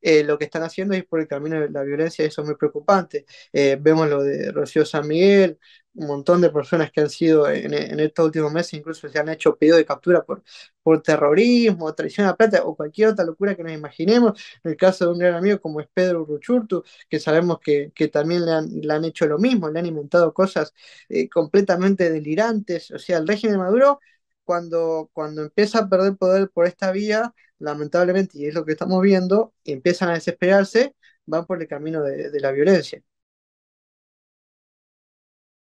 Eh, lo que están haciendo es por el camino de la violencia, eso es muy preocupante. Eh, vemos lo de Rocío San Miguel, un montón de personas que han sido en, estos últimos meses, incluso se han hecho pedido de captura por, por terrorismo, traición a la plata o cualquier otra locura que nos imaginemos. En el caso de un gran amigo como es Pedro Uruchurtu, que sabemos que, también le han, hecho lo mismo, le han inventado cosas eh, completamente delirantes. O sea, el régimen de Maduro cuando, cuando empieza a perder poder por esta vía, lamentablemente, y es lo que estamos viendo, empiezan a desesperarse, van por el camino de la violencia.